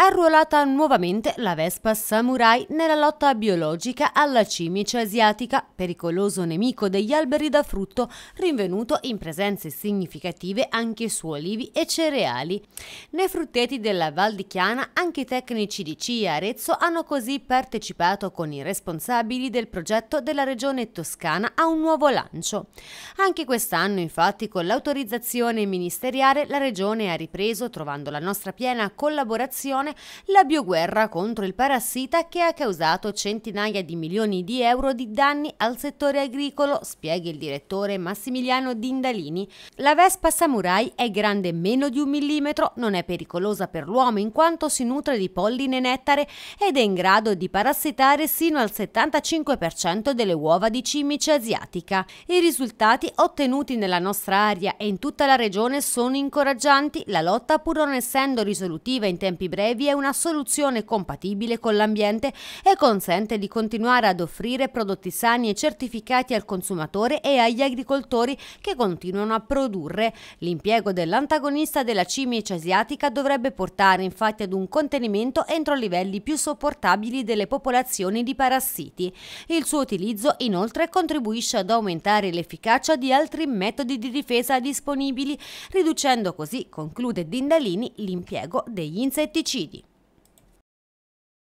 è arruolata nuovamente la Vespa Samurai nella lotta biologica alla cimice asiatica, pericoloso nemico degli alberi da frutto, rinvenuto in presenze significative anche su olivi e cereali. Nei frutteti della Val di Chiana anche i tecnici di CIA Arezzo hanno così partecipato con i responsabili del progetto della regione toscana a un nuovo lancio. Anche quest'anno infatti con l'autorizzazione ministeriale la regione ha ripreso trovando la nostra piena collaborazione Giappone la bioguerra contro il parassita che ha causato centinaia di milioni di euro di danni al settore agricolo, spiega il direttore Massimiliano Dindalini. La Vespa Samurai è grande meno di un millimetro, non è pericolosa per l'uomo in quanto si nutre di polline nettare ed è in grado di parassitare sino al 75% delle uova di cimice asiatica. I risultati ottenuti nella nostra area e in tutta la regione sono incoraggianti, la lotta pur non essendo risolutiva in tempi brevi vi è una soluzione compatibile con l'ambiente e consente di continuare ad offrire prodotti sani e certificati al consumatore e agli agricoltori che continuano a produrre. L'impiego dell'antagonista della cimice asiatica dovrebbe portare infatti ad un contenimento entro livelli più sopportabili delle popolazioni di parassiti. Il suo utilizzo inoltre contribuisce ad aumentare l'efficacia di altri metodi di difesa disponibili, riducendo così, conclude Dindalini, l'impiego degli insetticidi.